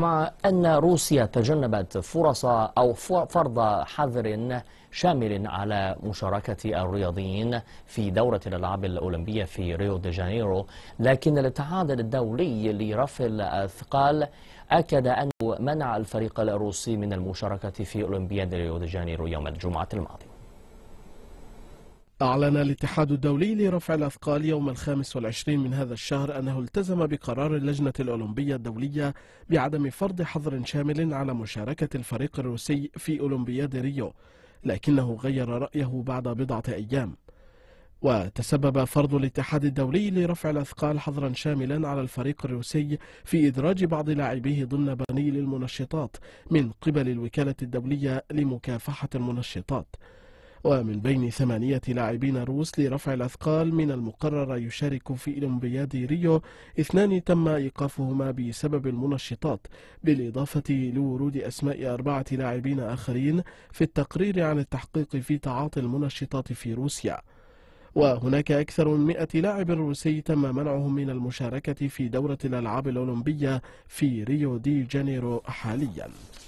مع أن روسيا تجنبت فرص أو فرض حظر شامل على مشاركة الرياضيين في دورة الألعاب الأولمبية في ريو دي جانيرو لكن الاتحاد الدولي لرفع الأثقال أكد أنه منع الفريق الروسي من المشاركة في أولمبياد ريو دي جانيرو يوم الجمعة الماضي أعلن الاتحاد الدولي لرفع الأثقال يوم الخامس والعشرين من هذا الشهر أنه التزم بقرار اللجنة الأولمبية الدولية بعدم فرض حظر شامل على مشاركة الفريق الروسي في أولمبياد ريو لكنه غير رأيه بعد بضعة أيام وتسبب فرض الاتحاد الدولي لرفع الأثقال حظرا شاملا على الفريق الروسي في إدراج بعض لاعبيه ضمن بني للمنشطات من قبل الوكالة الدولية لمكافحة المنشطات ومن بين ثمانية لاعبين روس لرفع الأثقال من المقرر يشارك في أولمبياد ريو اثنان تم إيقافهما بسبب المنشطات بالإضافة لورود أسماء أربعة لاعبين آخرين في التقرير عن التحقيق في تعاطي المنشطات في روسيا وهناك أكثر من 100 لاعب روسي تم منعهم من المشاركة في دورة الألعاب الأولمبية في ريو دي جانيرو حالياً